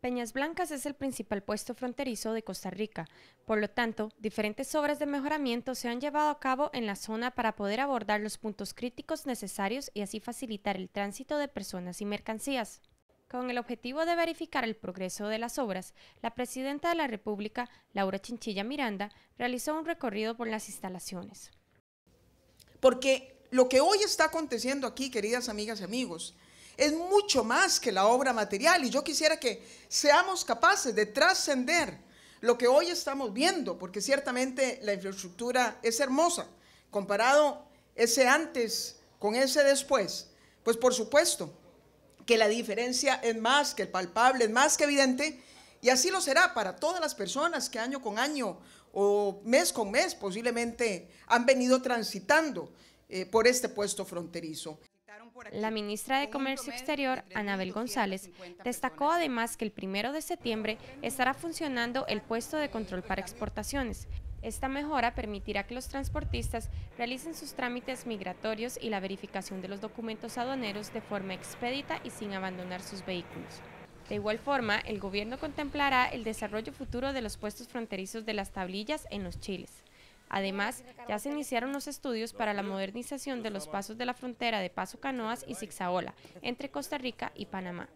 Peñas Blancas es el principal puesto fronterizo de Costa Rica, por lo tanto, diferentes obras de mejoramiento se han llevado a cabo en la zona para poder abordar los puntos críticos necesarios y así facilitar el tránsito de personas y mercancías. Con el objetivo de verificar el progreso de las obras, la presidenta de la República, Laura Chinchilla Miranda, realizó un recorrido por las instalaciones. Porque lo que hoy está aconteciendo aquí, queridas amigas y amigos, es mucho más que la obra material y yo quisiera que seamos capaces de trascender lo que hoy estamos viendo, porque ciertamente la infraestructura es hermosa, comparado ese antes con ese después, pues por supuesto que la diferencia es más que palpable, es más que evidente, y así lo será para todas las personas que año con año o mes con mes posiblemente han venido transitando eh, por este puesto fronterizo. La ministra de Comercio Exterior, Anabel González, destacó además que el primero de septiembre estará funcionando el puesto de control para exportaciones. Esta mejora permitirá que los transportistas realicen sus trámites migratorios y la verificación de los documentos aduaneros de forma expedita y sin abandonar sus vehículos. De igual forma, el gobierno contemplará el desarrollo futuro de los puestos fronterizos de las tablillas en los chiles. Además, ya se iniciaron los estudios para la modernización de los pasos de la frontera de Paso Canoas y Sixaola, entre Costa Rica y Panamá.